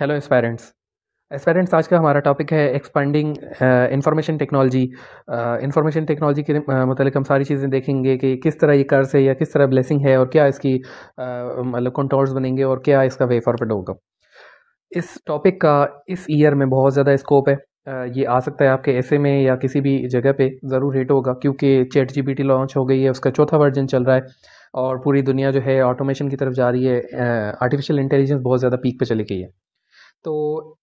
hello aspirants aspirants आज का हमारा टॉपिक है expanding information technology information technology के मतलब हम सारी चीज़ें देखेंगे कि किस तरह ये कर्ज है या किस तरह ब्लेसिंग है और क्या इसकी uh, मतलब कंट्रोल्स बनेंगे और क्या इसका वे फॉरवर्ड होगा इस टॉपिक का इस ईयर में बहुत ज़्यादा स्कोप है uh, ये आ सकता है आपके ऐसे में या किसी भी जगह पे ज़रूर हिट होगा क्योंकि चैट जी लॉन्च हो गई है उसका चौथा वर्जन चल रहा है और पूरी दुनिया जो है ऑटोमेशन की तरफ जा रही है आर्टिफिशियल इंटेलिजेंस बहुत ज़्यादा पीक पे चली गई है तो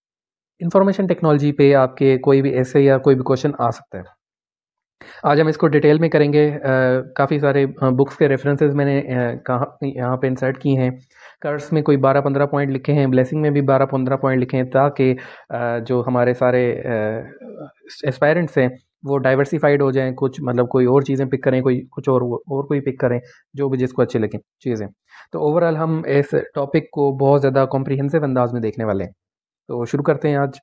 इंफॉर्मेशन टेक्नोलॉजी पे आपके कोई भी ऐसे या कोई भी क्वेश्चन आ सकता है आज हम इसको डिटेल में करेंगे काफ़ी सारे बुक्स के रेफरेंसेस मैंने कहाँ यहाँ पे इंसर्ट किए हैं कर्स में कोई 12-15 पॉइंट लिखे हैं ब्लेसिंग में भी 12-15 पॉइंट लिखे हैं ताकि जो हमारे सारे एस्पायरेंट्स हैं वो डाइवर्सिफाइड हो जाएं कुछ मतलब कोई और चीज़ें पिक करें कोई कुछ और और कोई पिक करें जो भी जिसको अच्छी लगें चीज़ें तो ओवरऑल हम इस टॉपिक को बहुत ज़्यादा कॉम्प्रीहेंसिव अंदाज में देखने वाले हैं तो शुरू करते हैं आज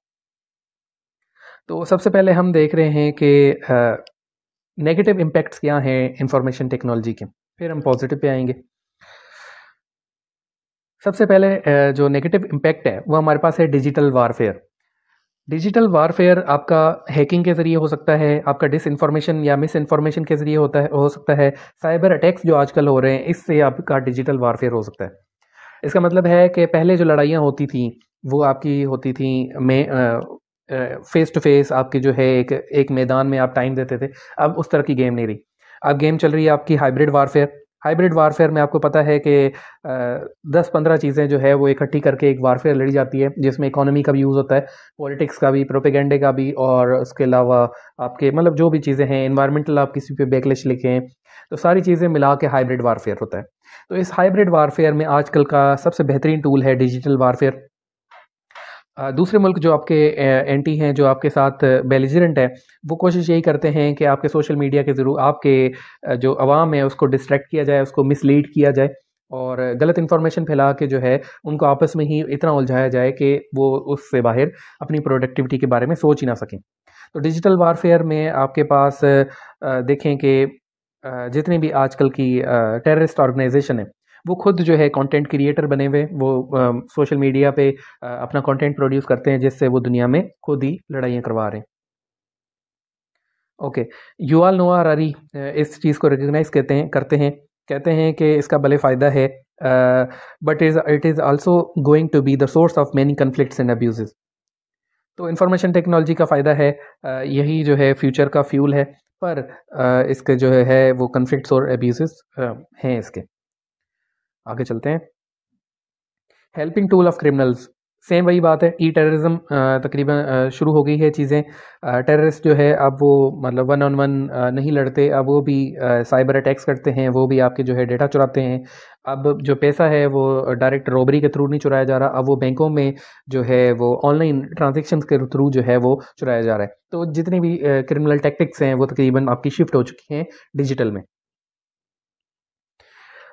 तो सबसे पहले हम देख रहे हैं कि नेगेटिव इम्पैक्ट्स क्या हैं इंफॉर्मेशन टेक्नोलॉजी के फिर हम पॉजिटिव पे आएंगे सबसे पहले जो नेगेटिव इम्पैक्ट है वो हमारे पास है डिजिटल वारफेयर डिजिटल वारफेयर आपका हैकिंग के ज़रिए हो सकता है आपका डिस इन्फॉर्मेशन या मिस इन्फॉर्मेशन के ज़रिए होता है हो सकता है साइबर अटैक्स जो आजकल हो रहे हैं इससे आपका डिजिटल वारफेयर हो सकता है इसका मतलब है कि पहले जो लड़ाइयाँ होती थी वो आपकी होती थी मैं फेस टू फेस आपकी जो है एक एक मैदान में आप टाइम देते थे अब उस तरह की गेम नहीं रही अब गेम चल रही है आपकी हाइब्रिड वारफेयर हाइब्रिड वारफेयर में आपको पता है कि दस पंद्रह चीज़ें जो है वो इकट्ठी करके एक वारफेयर लड़ी जाती है जिसमें इकोनॉमी का भी यूज़ होता है पॉलिटिक्स का भी प्रोपेगेंडे का भी और उसके अलावा आपके मतलब जो भी चीज़ें हैं इन्वायरमेंटल आप किसी पे लिखे लिखें तो सारी चीज़ें मिला के हाइब्रिड वारफेयर होता है तो इस हाइब्रिड वारफेयर में आजकल का सबसे बेहतरीन टूल है डिजिटल वारफेयर दूसरे मुल्क जो आपके एंटी हैं जो आपके साथ बेलिजरेंट हैं वो कोशिश यही करते हैं कि आपके सोशल मीडिया के ज़रूर आपके जो आवाम है उसको डिस्ट्रैक्ट किया जाए उसको मिसलीड किया जाए और गलत इन्फॉर्मेशन फैला के जो है उनको आपस में ही इतना उलझाया जाए कि वो उससे बाहर अपनी प्रोडक्टिविटी के बारे में सोच ही ना सकें तो डिजिटल वारफेयर में आपके पास देखें कि जितने भी आजकल की टेररिस्ट ऑर्गेनाइजेशन है वो खुद जो है कंटेंट क्रिएटर बने हुए वो सोशल मीडिया पे आ, अपना कंटेंट प्रोड्यूस करते हैं जिससे वो दुनिया में खुद ही लड़ाइयाँ करवा रहे हैं ओके युआल नोआ हरारी इस चीज़ को रिकग्नाइज कहते हैं करते हैं कहते हैं कि इसका भले फ़ायदा है but is it is also going to be the source of many conflict and abuse तो इन्फॉर्मेशन टेक्नोलॉजी का फ़ायदा है यही जो है फ्यूचर का फ्यूल है पर इसके जो है वो कन्फ्लिक्ट्स और एब्यूज़ हैं इसके आगे चलते हैं helping tool of criminals same वही बात है ई टेररिज्म तकरीबन शुरू हो गई है चीज़ें टेररिस्ट जो है अब वो मतलब वन ऑन वन नहीं लड़ते अब वो भी साइबर अटैक्स करते हैं वो भी आपके जो है डेटा चुराते हैं अब जो पैसा है वो डायरेक्ट रॉबरी के थ्रू नहीं चुराया जा रहा अब वो बैंकों में जो है वो ऑनलाइन ट्रांजेक्शन के थ्रू जो है वो चुराया जा रहा है तो जितनी भी क्रिमिनल टेक्टिक्स हैं वो तकरीबन आपकी शिफ्ट हो चुकी हैं डिजिटल में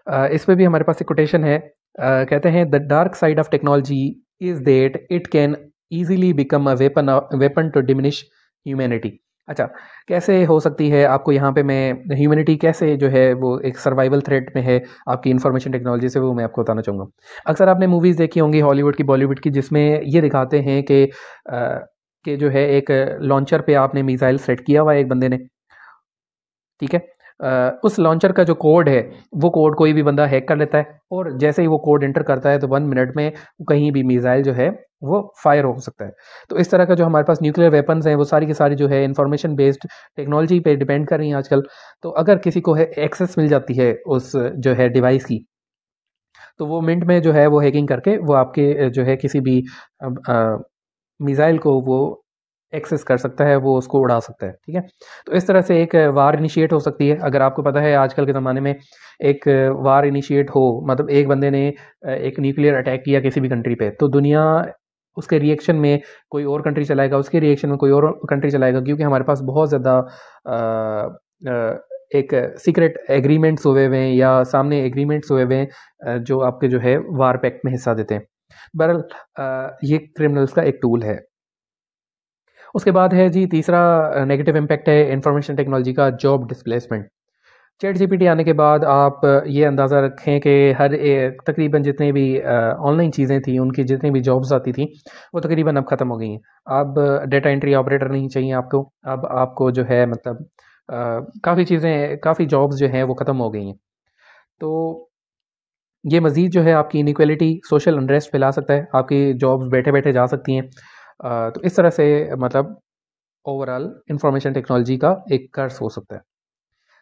इसमें भी हमारे पास एक कोटेशन है कहते हैं the dark side of technology is that it can easily become a weapon weapon to diminish humanity अच्छा कैसे हो सकती है आपको यहाँ पे मैं ह्यूमैनिटी कैसे जो है वो एक सर्वाइवल थ्रेट में है आपकी इन्फॉर्मेशन टेक्नोलॉजी से वो मैं आपको बताना चाहूँगा अक्सर आपने मूवीज़ देखी होंगी हॉलीवुड की बॉलीवुड की जिसमें ये दिखाते हैं कि के जो है एक लॉन्चर पे आपने मिसाइल सेट किया हुआ है एक बंदे ने ठीक है उस लॉन्चर का जो कोड है वो कोड कोई भी बंदा हैक कर लेता है और जैसे ही वो कोड एंटर करता है तो वन मिनट में कहीं भी मिज़ाइल जो है वो फायर हो सकता है तो इस तरह का जो हमारे पास न्यूक्लियर वेपन्स हैं वो सारी की सारी जो है इन्फॉर्मेशन बेस्ड टेक्नोलॉजी पे डिपेंड कर रही हैं आजकल तो अगर किसी को है एक्सेस मिल जाती है उस जो है डिवाइस की तो वो मिनट में जो है वो हैकिंग करके वो आपके जो है किसी भी मिज़ाइल को वो एक्सेस कर सकता है वो उसको उड़ा सकता है ठीक है तो इस तरह से एक वार इनिशिएट हो सकती है अगर आपको पता है आजकल के ज़माने में एक वार इनिशिएट हो मतलब एक बंदे ने एक न्यूक्लियर अटैक किया किसी भी कंट्री पे तो दुनिया उसके रिएक्शन में कोई और कंट्री चलाएगा उसके रिएक्शन में कोई और कंट्री चलाएगा क्योंकि हमारे पास बहुत ज़्यादा एक सीक्रेट एग्रीमेंट्स हुए हुए हैं या सामने एग्रीमेंट्स हुए हुए हैं जो आपके जो है वार पैक्ट में हिस्सा देते हैं बहरल ये क्रिमिनल्स का एक टूल है उसके बाद है जी तीसरा नेगेटिव इम्पैक्ट है इंफॉर्मेशन टेक्नोलॉजी का जॉब डिस्प्लेसमेंट चैट जीपीटी आने के बाद आप ये अंदाज़ा रखें कि हर तकरीबन जितने भी ऑनलाइन चीज़ें थी उनकी जितनी भी जॉब्स आती थी वो तकरीबन अब ख़त्म हो गई हैं अब डेटा एंट्री ऑपरेटर नहीं चाहिए आपको अब आपको जो है मतलब काफ़ी चीज़ें काफ़ी जॉब्स जो हैं वो ख़त्म हो गई हैं तो ये मज़ीद जो है आपकी इनिक्वलिटी सोशल अनरेस्ट फैला सकता है आपकी जॉब्स बैठे बैठे जा सकती हैं तो इस तरह से मतलब ओवरऑल इंफॉर्मेशन टेक्नोलॉजी का एक कर्ज हो सकता है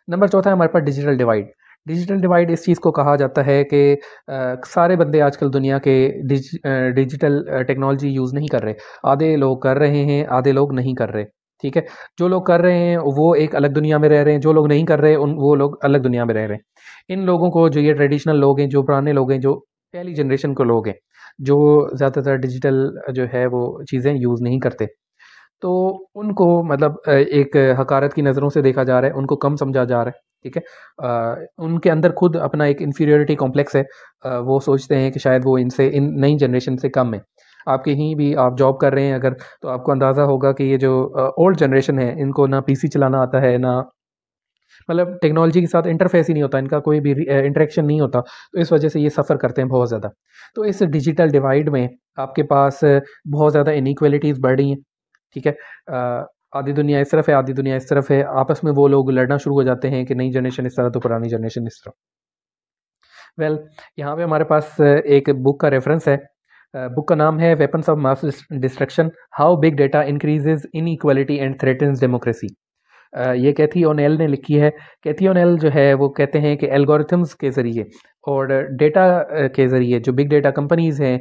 नंबर चौथा है हमारे पास डिजिटल डिवाइड डिजिटल डिवाइड इस चीज़ को कहा जाता है कि सारे बंदे आजकल दुनिया के डिज, डिजिटल टेक्नोलॉजी यूज़ नहीं कर रहे आधे लोग कर रहे हैं आधे लोग नहीं कर रहे ठीक है जो लोग कर रहे हैं वो एक अलग दुनिया में रह रहे हैं जो लोग नहीं कर रहे उन वो लोग अलग दुनिया में रह रहे हैं इन लोगों को जो ये ट्रेडिशनल लोग हैं जो पुराने लोग हैं जो पहली जनरेशन के लोग हैं जो ज़्यादातर डिजिटल जो है वो चीज़ें यूज़ नहीं करते तो उनको मतलब एक हकारत की नज़रों से देखा जा रहा है उनको कम समझा जा रहा है ठीक है उनके अंदर खुद अपना एक इन्फीरियोरिटी कॉम्प्लेक्स है आ, वो सोचते हैं कि शायद वो इनसे इन नई जनरेशन से कम है आपके ही भी आप जॉब कर रहे हैं अगर तो आपको अंदाज़ा होगा कि ये जो ओल्ड जनरेशन है इनको ना पीसी चलाना आता है ना मतलब टेक्नोलॉजी के साथ इंटरफेस ही नहीं होता इनका कोई भी इंटरेक्शन नहीं होता तो इस वजह से ये सफ़र करते हैं बहुत ज़्यादा तो इस डिजिटल डिवाइड में आपके पास बहुत ज़्यादा इनक्वलिटीज़ बढ़ रही हैं ठीक है आधी दुनिया इस तरफ है आधी दुनिया इस तरफ है आपस में वो लोग लड़ना शुरू हो जाते हैं कि नई जनरेशन इस तरह तो पुरानी जनरेशन इस तरह वेल well, यहाँ पे हमारे पास एक बुक का रेफरेंस है बुक का नाम है weapons of mass destruction how big data increases inequality and threatens democracy ये कैथी ओनेल ने लिखी है कैथी ओनेल जो है वो कहते हैं कि एल्गोरिथम्स के ज़रिए और डेटा के ज़रिए जो बिग डेटा कंपनीज़ हैं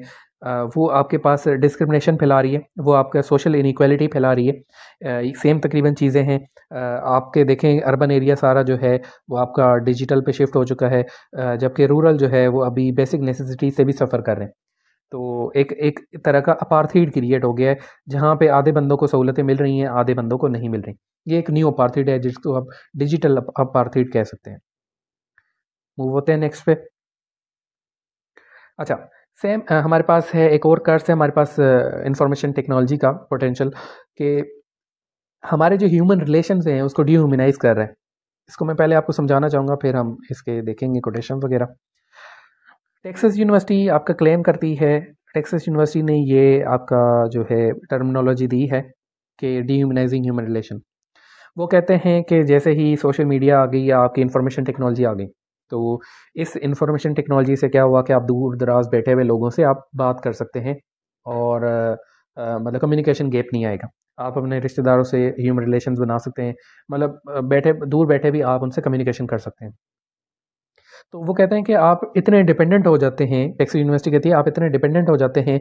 वो आपके पास डिस्क्रिमिनेशन फैला रही है वो आपका सोशल इनक्वलिटी फैला रही है सेम तकरीबन चीज़ें हैं आपके देखें अर्बन एरिया सारा जो है वो आपका डिजिटल पे शिफ्ट हो चुका है जबकि रूरल जो है वो अभी बेसिक नेसेसिटी से भी सफ़र कर रहे हैं तो एक एक तरह का अपार्थीड क्रिएट हो गया है जहाँ पे आधे बंदों को सहूलतें मिल रही हैं आधे बंदों को नहीं मिल रही ये एक न्यू अपार्थीड है जिसको आप डिजिटल अपार्थीड कह सकते हैं मूव होते हैं नेक्स्ट पे अच्छा सेम हमारे पास है एक और कर्स है हमारे पास इंफॉर्मेशन टेक्नोलॉजी का पोटेंशियल के हमारे जो ह्यूमन रिलेशन हैं उसको डिह्यूमनाइज कर रहे हैं इसको मैं पहले आपको समझाना चाहूँगा फिर हम इसके देखेंगे कोटेशन वगैरह टेक्सास यूनिवर्सिटी आपका क्लेम करती है टेक्सिस यूनिवर्सिटी ने ये आपका जो है टर्मिनोलॉजी दी है कि डीह्यूमनाइजिंग ह्यूमन रिलेशन वो कहते हैं कि जैसे ही सोशल मीडिया आ गई या आपकी इंफॉर्मेशन टेक्नोलॉजी आ गई तो इस इंफॉर्मेशन टेक्नोलॉजी से क्या हुआ कि आप दूर दराज बैठे हुए लोगों से आप बात कर सकते हैं और मतलब कम्युनिकेशन गैप नहीं आएगा आप अपने रिश्तेदारों से ह्यूमन रिलेशन बना सकते हैं मतलब बैठे दूर बैठे भी आप उनसे कम्युनिकेशन कर सकते हैं तो वो कहते हैं कि आप इतने डिपेंडेंट हो जाते हैं टेक्स यूनिवर्सिटी कहती है आप इतने डिपेंडेंट हो जाते हैं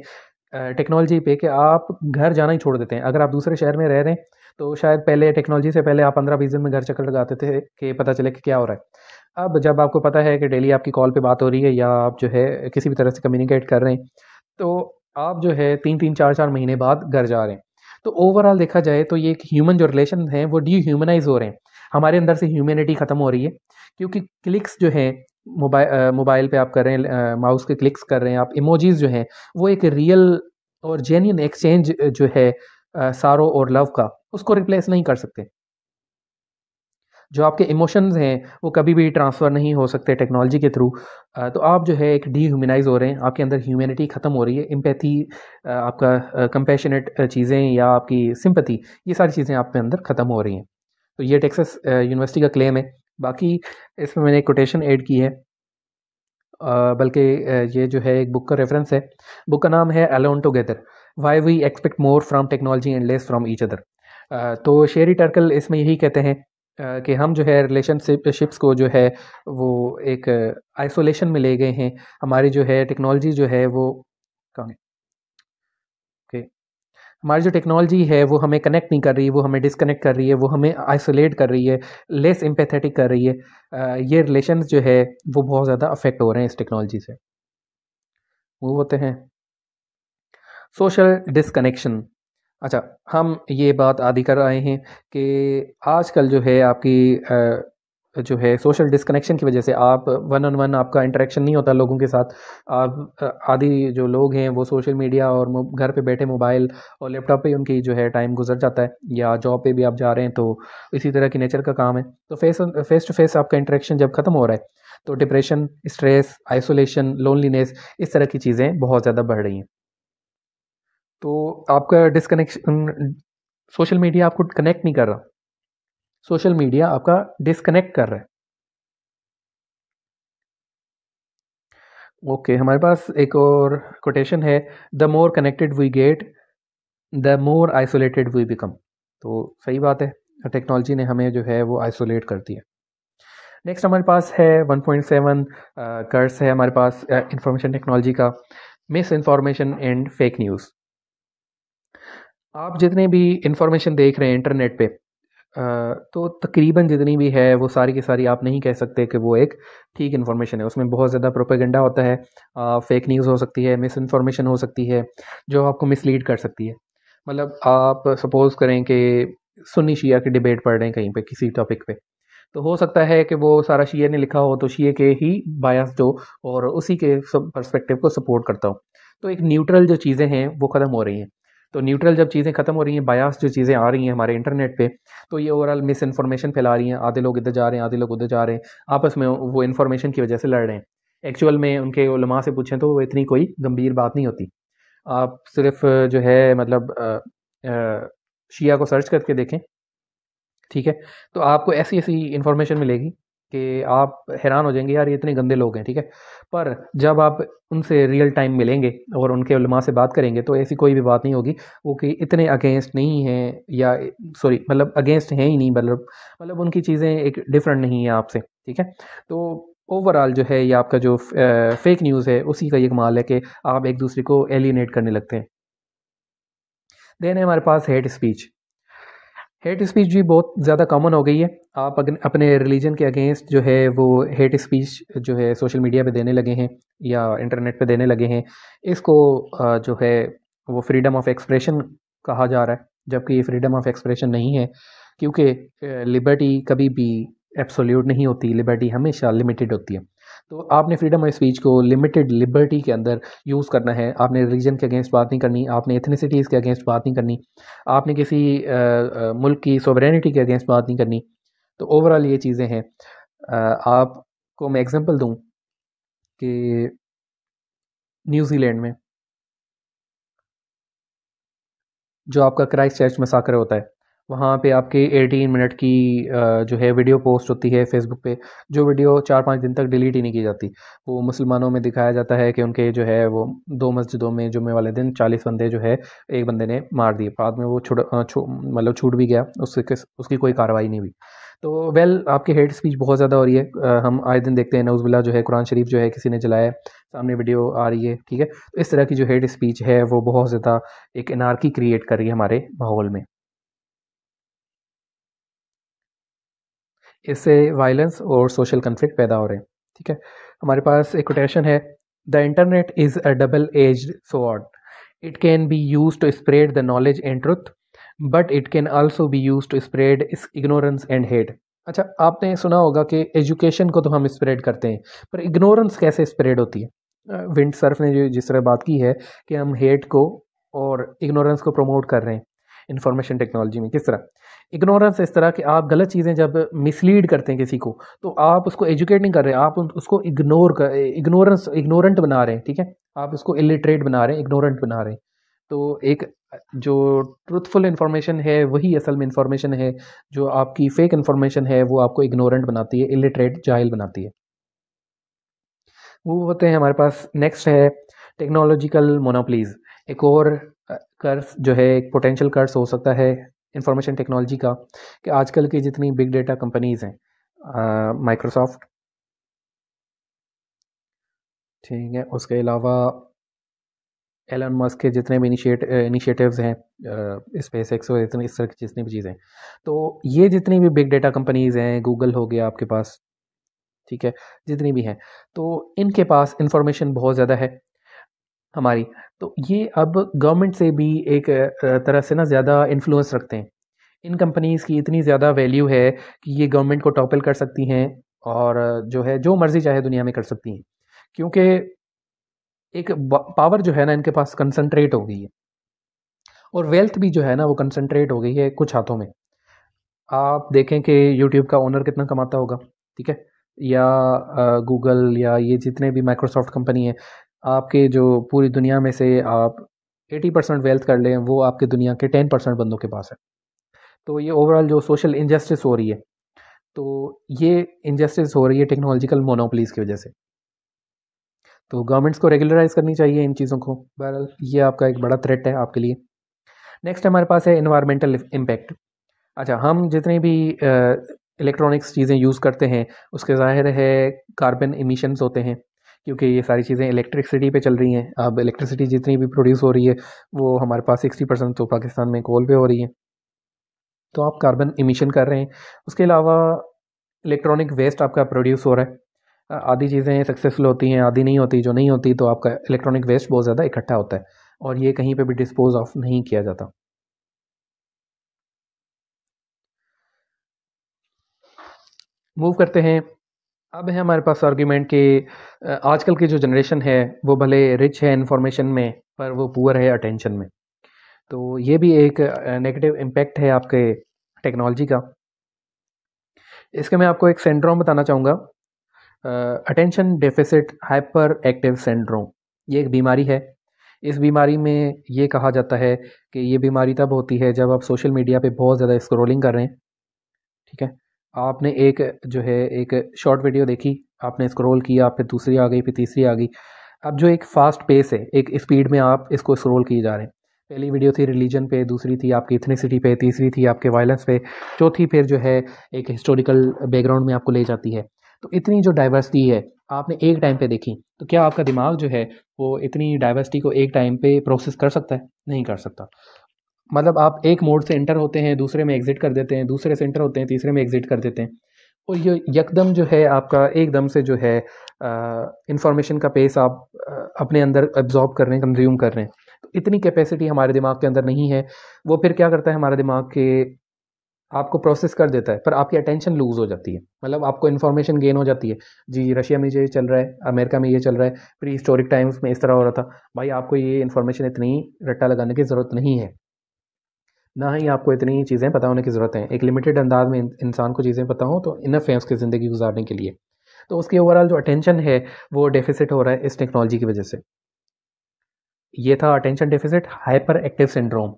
टेक्नोलॉजी पे कि आप घर जाना ही छोड़ देते हैं अगर आप दूसरे शहर में रह रहे हैं तो शायद पहले टेक्नोलॉजी से पहले आप पंद्रह बीस दिन में घर चक्कर लगाते थे कि पता चले कि क्या हो रहा है अब जब आपको पता है कि डेली आपकी कॉल पर बात हो रही है या आप जो है किसी भी तरह से कम्युनिकेट कर रहे हैं तो आप जो है तीन तीन चार चार महीने बाद घर जा रहे हैं तो ओवरऑल देखा जाए तो ये एक ह्यूमन जो रिलेशन है वो डी ह्यूमनाइज हो रहे हैं हमारे अंदर से ह्यूमनिटी ख़त्म हो रही है क्योंकि क्लिक्स जो हैं मोबाइल मोबाइल पे आप कर रहे हैं माउस के क्लिक्स कर रहे हैं आप इमोजीज जो हैं वो एक रियल और जेन्यन एक्सचेंज जो है सारो और लव का उसको रिप्लेस नहीं कर सकते जो आपके इमोशंस हैं वो कभी भी ट्रांसफ़र नहीं हो सकते टेक्नोलॉजी के थ्रू तो आप जो है एक डीह्यूमनाइज हो रहे हैं आपके अंदर ह्यूमैनिटी ख़त्म हो रही है इम्पैथी आपका कंपेशनेट चीज़ें या आपकी सिंपथी ये सारी चीज़ें आपके अंदर ख़त्म हो रही हैं तो ये टेक्सस यूनिवर्सिटी का क्लेम है बाकी इसमें मैंने कोटेशन ऐड की है बल्कि ये जो है एक बुक का रेफरेंस है बुक का नाम है alone together why we expect more from technology and less from each other तो शेरी टर्कल इसमें यही कहते हैं कि हम जो है रिलेशनशिप्स को जो है वो एक आइसोलेशन में ले गए हैं हमारी जो है टेक्नोलॉजी जो है वो कहें हमारी जो टेक्नोलॉजी है वो हमें कनेक्ट नहीं कर रही है वो हमें डिसकनेक्ट कर रही है वो हमें आइसोलेट कर रही है लेस एम्पैथेटिक कर रही है ये रिलेशन जो है वो बहुत ज़्यादा अफेक्ट हो रहे हैं इस टेक्नोलॉजी से वो होते हैं सोशल डिसकनेक्शन अच्छा हम ये बात आदि कर रहे हैं कि आजकल जो है आपकी जो है सोशल डिस्कनेक्शन की वजह से आप वन ऑन वन आपका इंटरेक्शन नहीं होता लोगों के साथ आप आदि जो लोग हैं वो सोशल मीडिया और घर पे बैठे मोबाइल और लैपटॉप पे उनकी जो है टाइम गुजर जाता है या जॉब पे भी आप जा रहे हैं तो इसी तरह की नेचर का काम है तो फेस फेस टू फेस आपका इंटरेक्शन जब ख़त्म हो रहा है तो डिप्रेशन स्ट्रेस आइसोलेशन लोनलीनेस इस तरह की चीज़ें बहुत ज़्यादा बढ़ रही हैं तो आपका डिसकनेक्शन सोशल मीडिया आपको कनेक्ट नहीं कर रहा सोशल मीडिया आपका डिसकनेक्ट कर रहा है ओके okay, हमारे पास एक और कोटेशन है the more connected we get the more isolated we become तो सही बात है टेक्नोलॉजी ने हमें जो है वो आइसोलेट कर दिया नेक्स्ट हमारे पास है 1.7 कर्स है हमारे पास इंफॉर्मेशन टेक्नोलॉजी का misinformation and fake news आप जितने भी इंफॉर्मेशन देख रहे हैं इंटरनेट पे तो तकरीबन जितनी भी है वो सारी की सारी आप नहीं कह सकते कि वो एक ठीक इन्फॉर्मेशन है उसमें बहुत ज़्यादा प्रोपेगेंडा होता है फेक न्यूज़ हो सकती है मिस इन्फॉर्मेशन हो सकती है जो आपको मिसलीड कर सकती है मतलब आप सपोज़ करें कि सुन्नी शिया की डिबेट पढ़ रहे हैं कहीं पे किसी टॉपिक पे तो हो सकता है कि वो सारा शिया ने लिखा हो तो शिया के ही बायस जो और उसी के सब पर्सपेक्टिव को सपोर्ट करता हूँ तो एक न्यूट्रल जो चीज़ें हैं वो ख़त्म हो रही हैं तो न्यूट्रल जब चीज़ें खत्म हो रही हैं बायास जो चीज़ें आ रही हैं हमारे इंटरनेट पे तो ये ओवरऑल मिस इन्फॉर्मेशन फैला रही हैं आधे लोग इधर जा रहे हैं आधे लोग उधर जा रहे हैं आपस में वो इन्फॉर्मेशन की वजह से लड़ रहे हैं एक्चुअल में उनके उलमा से पूछें तो वो इतनी कोई गंभीर बात नहीं होती आप सिर्फ जो है मतलब शिया को सर्च करके देखें ठीक है तो आपको ऐसी ऐसी इन्फॉर्मेशन मिलेगी कि आप हैरान हो जाएंगे यार ये इतने गंदे लोग हैं ठीक है पर जब आप उनसे रियल टाइम मिलेंगे और उनके उलमा से बात करेंगे तो ऐसी कोई भी बात नहीं होगी वो कि इतने अगेंस्ट नहीं हैं या सॉरी मतलब अगेंस्ट हैं ही नहीं मतलब मतलब उनकी चीज़ें एक डिफरेंट नहीं है आपसे ठीक है तो ओवरऑल जो है ये आपका जो फेक न्यूज़ है उसी का ये कमाल है कि आप एक दूसरे को एलिनेट करने लगते हैं देन है हमारे पास हेट स्पीच हेट स्पीच भी बहुत ज़्यादा कॉमन हो गई है आप अपने रिलीजन के अगेंस्ट जो है वो हेट स्पीच जो है सोशल मीडिया पे देने लगे हैं या इंटरनेट पे देने लगे हैं इसको जो है वो फ्रीडम ऑफ एक्सप्रेशन कहा जा रहा है जबकि ये फ्रीडम ऑफ एक्सप्रेशन नहीं है क्योंकि लिबर्टी कभी भी एब्सोल्यूट नहीं होती लिबर्टी हमेशा लिमिटेड होती है तो आपने फ्रीडम ऑफ स्पीच को लिमिटेड लिबर्टी के अंदर यूज़ करना है आपने रिलीजन के अगेंस्ट बात नहीं करनी आपने एथनीसिटीज़ के अगेंस्ट बात नहीं करनी आपने किसी आ, आ, मुल्क की सोवरेनिटी के अगेंस्ट बात नहीं करनी तो ओवरऑल ये चीज़ें हैं आपको मैं एग्जांपल दूं कि न्यूजीलैंड में जो आपका क्राइस्ट चर्च में साकर होता है वहाँ पे आपके 18 मिनट की जो है वीडियो पोस्ट होती है फेसबुक पे जो वीडियो चार पाँच दिन तक डिलीट ही नहीं की जाती वो मुसलमानों में दिखाया जाता है कि उनके जो है वो दो मस्जिदों में जुमे वाले दिन चालीस बंदे जो है एक बंदे ने मार दिए बाद में वो छुट मतलब छूट भी गया उसके उसकी कोई कार्रवाई नहीं हुई तो वेल आपके हेड स्पीच बहुत ज़्यादा हो रही है हम आए दिन देखते हैं नौजबिल्ला जो है कुरान शरीफ जो है किसी ने जलाया सामने वीडियो आ रही है ठीक है तो इस तरह की जो हेड स्पीच है वो बहुत ज़्यादा एक इनारकी क्रिएट कर रही है हमारे माहौल में इससे वायलेंस और सोशल कन्फ्लिक्ट पैदा हो रहे हैं ठीक है हमारे पास एक कोटेशन है the internet is a double edge sword it can be use to spread the knowledge and truth but it can also be use to spread ignorance and hate अच्छा आपने सुना होगा कि एजुकेशन को तो हम स्प्रेड करते हैं पर इग्नोरेंस कैसे स्प्रेड होती है विंड सर्फ ने जो जिस तरह बात की है कि हम हेट को और इग्नोरेंस को प्रमोट कर रहे हैं इंफॉर्मेशन टेक्नोलॉजी में किस तरह इग्नोरेंस इस तरह कि आप गलत चीज़ें जब मिसलीड करते हैं किसी को तो आप उसको एजुकेट नहीं कर रहे आप उसको इग्नोर कर इग्नोरेंस इग्नोरेंट बना रहे हैं ठीक है आप उसको इलिटरेट बना रहे हैं इग्नोरेंट बना रहे हैं तो एक जो ट्रूथफुल इंफॉर्मेशन है वही असल में इंफॉर्मेशन है जो आपकी फेक इंफॉर्मेशन है वो आपको इग्नोरेंट बनाती है इलिटरेट जाहिल बनाती है वो होते हैं हमारे पास नेक्स्ट है टेक्नोलॉजिकल मोनोप्लीज़ एक और कर्स जो है एक पोटेंशियल कर्स हो सकता है इंफॉर्मेशन टेक्नोलॉजी का कि आजकल की जितनी बिग डेटा कंपनीज़ हैं माइक्रोसॉफ्ट ठीक है उसके अलावा एलन मस्क के जितने भी इनिशिएट इनिशिएटिव्स हैं स्पेस एक्स और इतनी इस तरह की जितनी भी चीज़ें तो ये जितनी भी बिग डेटा कंपनीज़ हैं गूगल हो गया आपके पास ठीक है जितनी भी हैं तो इनके पास इंफॉर्मेशन बहुत ज़्यादा है हमारी तो ये अब गवर्नमेंट से भी एक तरह से ना ज़्यादा इन्फ्लुएंस रखते हैं इन कंपनीज़ की इतनी ज़्यादा वैल्यू है कि ये गवर्नमेंट को टॉपल कर सकती हैं और जो है जो मर्ज़ी चाहे दुनिया में कर सकती हैं क्योंकि एक पावर जो है ना इनके पास कंसनट्रेट हो गई है और वेल्थ भी जो है ना वो कंसनट्रेट हो गई है कुछ हाथों में आप देखें कि यूट्यूब का ओनर कितना कमाता होगा ठीक है या गूगल या ये जितने भी माइक्रोसॉफ्ट कंपनी है आपके जो पूरी दुनिया में से आप 80 परसेंट वेल्थ कर लें वो आपके दुनिया के 10 परसेंट बंदों के पास है तो ये ओवरऑल जो सोशल इनजस्टिस हो रही है तो ये इनजस्टिस हो रही है टेक्नोलॉजिकल मोनोपलीज की वजह से तो गवर्नमेंट्स को रेगुलराइज करनी चाहिए इन चीज़ों को बहरहाल ये आपका एक बड़ा थ्रेट है आपके लिए नेक्स्ट हमारे पास है इन्वायरमेंटल इम्पेक्ट अच्छा हम जितने भी इलेक्ट्रॉनिक्स चीज़ें यूज़ करते हैं उसके ज़ाहिर है कार्बन इमिशंस होते हैं क्योंकि ये सारी चीज़ें इलेक्ट्रिसिटी पे चल रही हैं अब इलेक्ट्रिसिटी जितनी भी प्रोड्यूस हो रही है वो हमारे पास सिक्सटी परसेंट तो पाकिस्तान में कोल पे हो रही है तो आप कार्बन इमिशन कर रहे हैं उसके अलावा इलेक्ट्रॉनिक वेस्ट आपका प्रोड्यूस हो रहा है आधी चीज़ें सक्सेसफुल होती हैं आधी नहीं होती जो नहीं होती तो आपका इलेक्ट्रॉनिक वेस्ट बहुत ज़्यादा इकट्ठा होता है और ये कहीं पर भी डिस्पोज ऑफ नहीं किया जाता मूव करते हैं अब है हमारे पास आर्ग्यूमेंट कि आजकल की जो जनरेशन है वो भले रिच है इन्फॉर्मेशन में पर वो पुअर है अटेंशन में तो ये भी एक नेगेटिव इम्पेक्ट है आपके टेक्नोलॉजी का इसके मैं आपको एक सिंड्रोम बताना चाहूँगा attention deficit hyper active syndrome ये एक बीमारी है इस बीमारी में ये कहा जाता है कि ये बीमारी तब होती है जब आप सोशल मीडिया पे बहुत ज़्यादा स्क्रोलिंग कर रहे हैं ठीक है आपने एक जो है एक शॉर्ट वीडियो देखी आपने स्क्रॉल किया फिर दूसरी आ गई फिर तीसरी आ गई अब जो एक फास्ट पेस है एक स्पीड में आप इसको स्क्रॉल किए जा रहे हैं पहली वीडियो थी रिलीजन पे दूसरी थी आपकी इथनिसिटी पे तीसरी थी आपके वायलेंस पे चौथी फिर जो है एक हिस्टोरिकल बैकग्राउंड में आपको ले जाती है तो इतनी जो डाइवर्सिटी है आपने एक टाइम पे देखी तो क्या आपका दिमाग जो है वो इतनी डाइवर्सिटी को एक टाइम पे प्रोसेस कर सकता है नहीं कर सकता मतलब आप एक मोड से इंटर होते हैं दूसरे में एग्ज़िट कर देते हैं दूसरे से इंटर होते हैं तीसरे में एग्ज़िट कर देते हैं और तो ये यकदम जो है आपका एकदम से जो है इंफॉर्मेशन का पेस आप अपने अंदर एब्जॉर्ब कर रहे हैं कंज्यूम कर रहे हैं तो इतनी कैपेसिटी हमारे दिमाग के अंदर नहीं है वो फिर क्या करता है हमारे दिमाग के आपको प्रोसेस कर देता है पर आपकी अटेंशन लूज हो जाती है मतलब आपको इन्फॉर्मेशन गेन हो जाती है जी रशिया में ये चल रहा है अमेरिका में ये चल रहा है प्री हिस्टोरिक टाइम्स में इस तरह हो रहा था भाई आपको ये इन्फॉर्मेशन इतनी रट्टा लगाने की ज़रूरत नहीं है ना ही आपको इतनी ही चीज़ें पता होने की ज़रूरत है एक लिमिटेड अंदाज में इंसान को चीज़ें पता हों तो इनफ है उसकी ज़िंदगी गुजारने के लिए तो उसकी ओवरऑल जो अटेंशन है वो डेफिसिट हो रहा है इस टेक्नोलॉजी की वजह से ये था attention deficit hyper active syndrome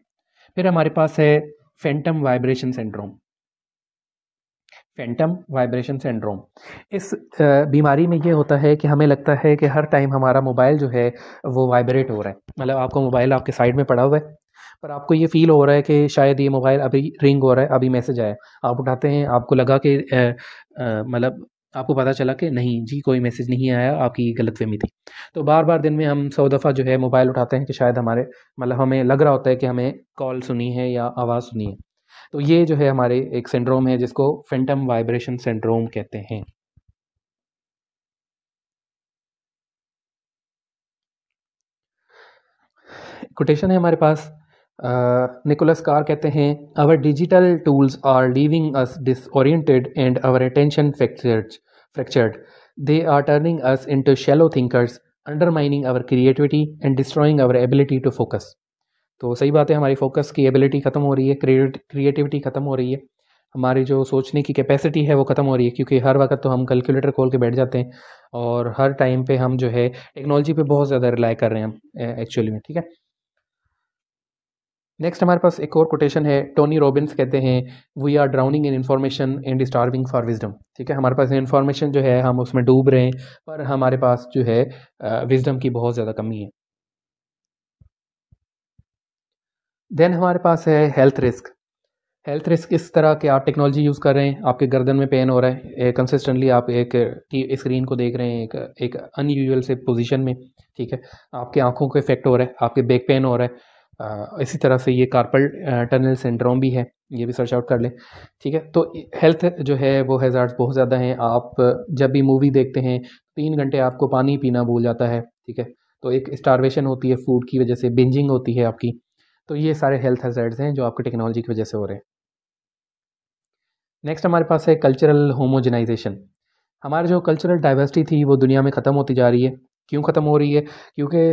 फिर हमारे पास है phantom vibration syndrome phantom vibration syndrome इस बीमारी में ये होता है कि हमें लगता है कि हर टाइम हमारा मोबाइल जो है वो वाइब्रेट हो रहा है मतलब आपका मोबाइल आपके साइड में पड़ा हुआ है पर आपको ये फील हो रहा है कि शायद ये मोबाइल अभी रिंग हो रहा है अभी मैसेज आया आप उठाते हैं आपको लगा कि मतलब आपको पता चला कि नहीं जी कोई मैसेज नहीं आया आपकी गलत फहमी थी तो बार बार दिन में हम सौ दफ़ा जो है मोबाइल उठाते हैं कि शायद हमारे मतलब हमें लग रहा होता है कि हमें कॉल सुनी है या आवाज़ सुनी है तो ये जो है हमारे एक सिंड्रोम है जिसको फेंटम वाइब्रेशन सिंड्रोम कहते हैं कोटेशन है हमारे पास निकोलस कार कहते हैं our digital tools are leaving us disoriented and our attention fractured fractured they are turning us into shallow thinkers undermining our creativity and destroying our ability to focus तो सही बात है हमारी focus की ability ख़त्म हो रही है क्रिएटिविटी ख़त्म हो रही है हमारी जो सोचने की कैपेसिटी है वो ख़त्म हो रही है क्योंकि हर वक्त तो हम कैलकुलेटर खोल के बैठ जाते हैं और हर टाइम पे हम जो है टेक्नोलॉजी पे बहुत ज़्यादा रिलाई कर रहे हैं हम एक्चुअली में ठीक है नेक्स्ट हमारे पास एक और कोटेशन है टोनी रॉबिन्स कहते हैं we are drowning in information and starving for wisdom ठीक है हमारे पास इन्फॉर्मेशन जो है हम उसमें डूब रहे हैं पर हमारे पास जो है विजडम की बहुत ज़्यादा कमी है देन हमारे पास है हेल्थ रिस्क हेल्थ रिस्क इस तरह के आप टेक्नोलॉजी यूज़ कर रहे हैं आपके गर्दन में पेन हो रहा है कंसिस्टेंटली आप एक स्क्रीन को देख रहे हैं एक एक अनयूजल से पोजीशन में ठीक है आपके आंखों को इफेक्ट हो रहा है आपके बैक पेन हो रहा है इसी तरह से ये कार्पल टनल सिंड्रोम भी है ये भी सर्च आउट कर लें ठीक है तो हेल्थ जो है वो हेजार्ड बहुत ज़्यादा हैं आप जब भी मूवी देखते हैं तीन घंटे आपको पानी पीना भूल जाता है ठीक है तो एक स्टारवेशन होती है फूड की वजह से बिंजिंग होती है आपकी तो ये सारे हेल्थ हेजार्ड्स हैं जो आपकी टेक्नोलॉजी की वजह से हो रहे हैं नेक्स्ट हमारे पास है कल्चरल होमोजनाइजेशन हमारे जो कल्चरल डाइवर्सिटी थी वो दुनिया में ख़त्म होती जा रही है क्यों ख़त्म हो रही है क्योंकि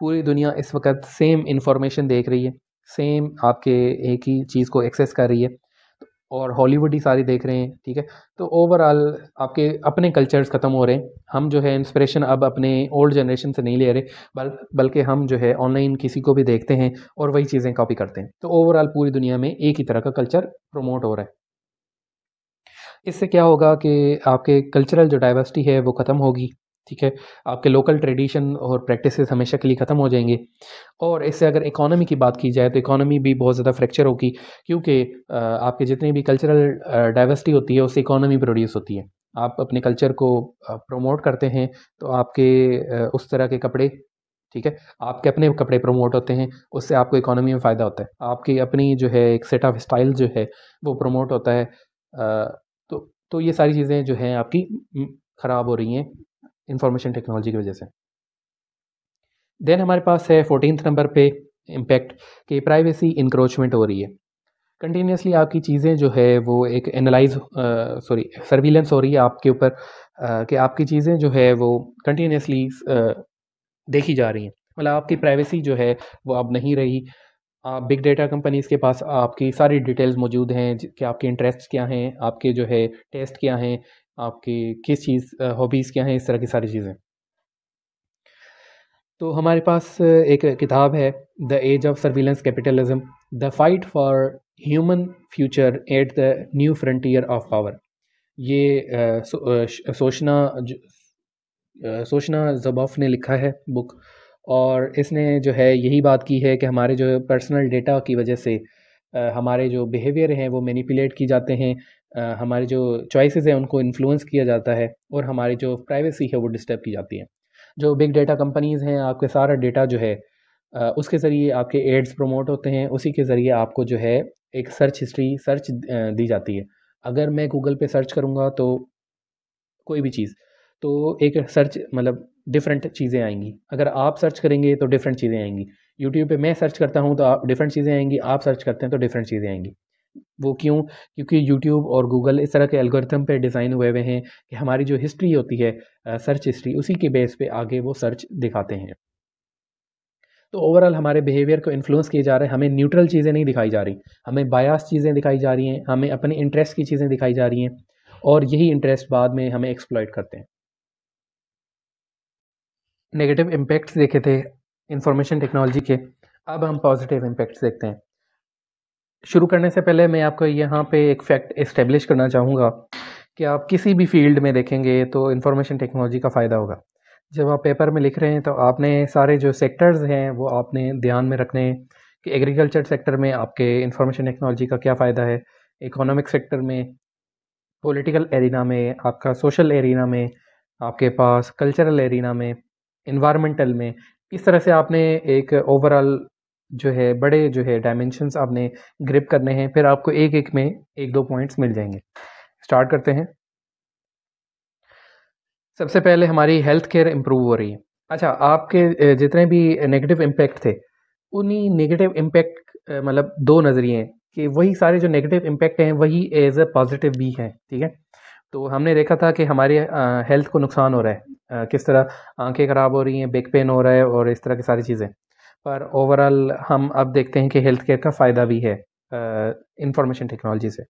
पूरी दुनिया इस वक्त सेम इन्फॉर्मेशन देख रही है सेम आपके एक ही चीज़ को एक्सेस कर रही है और हॉलीवुड ही सारी देख रहे हैं ठीक है तो ओवरऑल आपके अपने कल्चर्स ख़त्म हो रहे हैं हम जो है इंस्पिरेशन अब अपने ओल्ड जनरेशन से नहीं ले रहे बल बल्कि हम जो है ऑनलाइन किसी को भी देखते हैं और वही चीज़ें कॉपी करते हैं तो ओवरऑल पूरी दुनिया में एक ही तरह का कल्चर प्रमोट हो रहा है इससे क्या होगा कि आपके कल्चरल जो डाइवर्सिटी है वो ख़त्म होगी ठीक है आपके लोकल ट्रेडिशन और प्रैक्टिस हमेशा के लिए ख़त्म हो जाएंगे और इससे अगर इकोनॉमी की बात की जाए तो इकोनॉमी भी बहुत ज़्यादा फ्रैक्चर होगी क्योंकि आपके जितनी भी कल्चरल डाइवर्सिटी होती है उससे इकोनॉमी प्रोड्यूस होती है आप अपने कल्चर को प्रमोट करते हैं तो आपके उस तरह के कपड़े ठीक है आपके अपने कपड़े प्रमोट होते हैं उससे आपको इकोनॉमी में फ़ायदा होता है आपकी अपनी जो है एक सेट ऑफ स्टाइल जो है वो प्रमोट होता है तो तो ये सारी चीज़ें जो हैं आपकी ख़राब हो रही हैं इंफॉर्मेशन टेक्नोलॉजी की वजह से देन हमारे पास है फोर्टीन नंबर पे इम्पैक्ट कि प्राइवेसी इंक्रोचमेंट हो रही है कंटिन्यूसली आपकी चीज़ें जो है वो एक एनालाइज सॉरी सर्विलेंस हो रही है आपके ऊपर कि आपकी चीज़ें जो है वो कंटिन्यूसली देखी जा रही हैं मतलब आपकी प्राइवेसी जो है वो अब नहीं रही आप बिग डेटा कंपनीज़ के पास आपकी सारी डिटेल्स मौजूद हैं कि आपके इंटरेस्ट क्या हैं आपके जो है टेस्ट क्या हैं आपके किस चीज़ हॉबीज़ क्या हैं इस तरह की सारी चीज़ें तो हमारे पास एक किताब है the age of surveillance capitalism the fight for human future at the new frontier of power ये आ, सो, आ, सोशना आ, जबॉफ ने लिखा है बुक और इसने जो है यही बात की है कि हमारे जो पर्सनल डेटा की वजह से हमारे जो बिहेवियर हैं वो मैनिपुलेट की जाते हैं हमारे जो चॉइसेस हैं उनको इन्फ्लुएंस किया जाता है और हमारी जो प्राइवेसी है वो डिस्टर्ब की जाती है जो बिग डेटा कंपनीज़ हैं आपके सारा डेटा जो है उसके ज़रिए आपके एड्स प्रमोट होते हैं उसी के ज़रिए आपको जो है एक सर्च हिस्ट्री सर्च दी जाती है अगर मैं गूगल पे सर्च करूँगा तो कोई भी चीज़ तो एक सर्च मतलब डिफरेंट चीज़ें आएंगी अगर आप सर्च करेंगे तो डिफरेंट चीज़ें आएंगी यूट्यूब पे मैं सर्च करता हूँ तो आप डिफरेंट चीज़ें आएंगी आप सर्च करते हैं तो डिफरेंट चीज़ें आएंगी वो क्यों क्योंकि यूट्यूब और गूगल इस तरह के एल्गोरिथम पे डिज़ाइन हुए हुए हैं कि हमारी जो हिस्ट्री होती है सर्च हिस्ट्री उसी के बेस पे आगे वो सर्च दिखाते हैं तो ओवरऑल हमारे बिहेवियर को इन्फ्लुएंस किए जा रहे हैं हमें न्यूट्रल चीज़ें नहीं दिखाई जा रही हमें बायास चीज़ें दिखाई जा रही हैं हमें अपने इंटरेस्ट की चीज़ें दिखाई जा रही हैं और यही इंटरेस्ट बाद में हमें एक्सप्लॉयट करते हैं नेगेटिव इम्पैक्ट्स देखे थे इंफॉर्मेशन टेक्नोलॉजी के अब हम पॉजिटिव इम्पैक्ट्स देखते हैं शुरू करने से पहले मैं आपको यहाँ पे एक फैक्ट इस्टेब्लिश करना चाहूँगा कि आप किसी भी फील्ड में देखेंगे तो इन्फॉर्मेशन टेक्नोलॉजी का फ़ायदा होगा जब आप पेपर में लिख रहे हैं तो आपने सारे जो सेक्टर्स हैं वो आपने ध्यान में रखने हैं कि एग्रीकल्चर सेक्टर में आपके इंफॉर्मेशन टेक्नोलॉजी का क्या फ़ायदा है इकोनॉमिक सेक्टर में पॉलिटिकल एरिना में आपका सोशल एरिना में आपके पास कल्चरल एरिना में इन्वायरमेंटल में इस तरह से आपने एक ओवरऑल जो है बड़े जो है डायमेंशन आपने ग्रिप करने हैं फिर आपको एक एक में एक दो पॉइंट्स मिल जाएंगे स्टार्ट करते हैं सबसे पहले हमारी हेल्थ केयर इम्प्रूव हो रही है अच्छा आपके जितने भी नेगेटिव इम्पैक्ट थे उन्हीं नेगेटिव इम्पैक्ट मतलब दो नज़रिए हैं कि वही सारे जो नेगेटिव इम्पैक्ट हैं वही एज ए पॉजिटिव भी हैं ठीक है तो हमने देखा था कि हमारे हेल्थ को नुकसान हो रहा है आ, किस तरह आंखें ख़राब हो रही हैं बैक पेन हो रहा है और इस तरह की सारी चीज़ें पर ओवरऑल हम अब देखते हैं कि हेल्थ केयर का फ़ायदा भी है इंफॉर्मेशन टेक्नोलॉजी से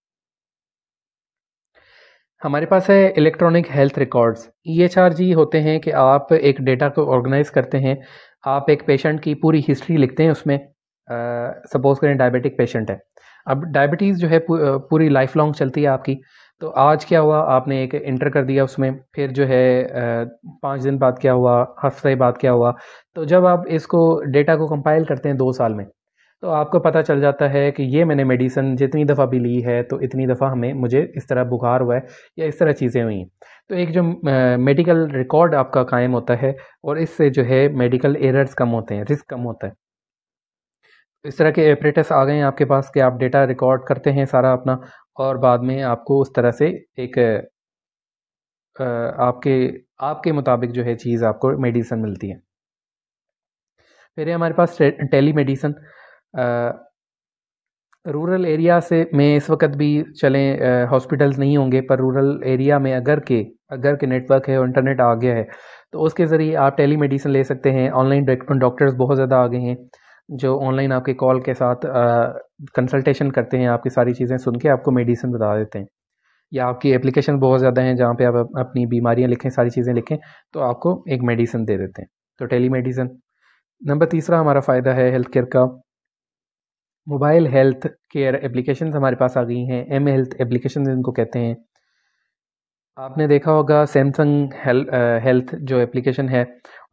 हमारे पास है electronic health records E H R जी होते हैं कि आप एक डेटा को ऑर्गेनाइज करते हैं आप एक पेशेंट की पूरी हिस्ट्री लिखते हैं उसमें सपोज करें डायबिटिक पेशेंट है अब डायबिटीज़ जो है पूरी लाइफ लॉन्ग चलती है आपकी तो आज क्या हुआ आपने एक इंटर कर दिया उसमें फिर जो है पाँच दिन बाद क्या हुआ हफ्ते बाद क्या हुआ तो जब आप इसको डेटा को कंपाइल करते हैं दो साल में तो आपको पता चल जाता है कि ये मैंने मेडिसिन जितनी दफ़ा भी ली है तो इतनी दफ़ा हमें मुझे इस तरह बुखार हुआ है या इस तरह चीज़ें हुई हैं तो एक जो मेडिकल रिकॉर्ड आपका कायम होता है और इससे जो है मेडिकल एरर्स कम होते हैं रिस्क कम होता है इस तरह के एपरेटस आ गए हैं आपके पास कि आप डेटा रिकॉर्ड करते हैं सारा अपना और बाद में आपको उस तरह से एक आपके आपके मुताबिक जो है चीज़ आपको मेडिसिन मिलती है फिर है हमारे पास टेली मेडिसन रूरल एरिया से में इस वक्त भी चलें हॉस्पिटल्स नहीं होंगे पर रूरल एरिया में अगर के अगर के नेटवर्क है और इंटरनेट आ गया है तो उसके ज़रिए आप टेली मेडिसिन ले सकते हैं ऑनलाइन डॉक्टर्स बहुत ज़्यादा आ गए हैं जो ऑनलाइन आपके कॉल के साथ कंसल्टेशन करते हैं आपकी सारी चीज़ें सुन के आपको मेडिसिन बता देते हैं या आपकी एप्लीकेशन बहुत ज़्यादा हैं जहाँ पे आप अपनी बीमारियाँ लिखें सारी चीज़ें लिखें तो आपको एक मेडिसिन दे देते हैं तो टेली मेडिसिन नंबर तीसरा हमारा फ़ायदा है हेल्थ केयर का मोबाइल हेल्थ केयर एप्लीकेशन हमारे पास आ गई हैं एम हेल्थ एप्लीकेशन इनको कहते हैं आपने देखा होगा सैमसंग हेल, हेल्थ जो एप्लीकेशन है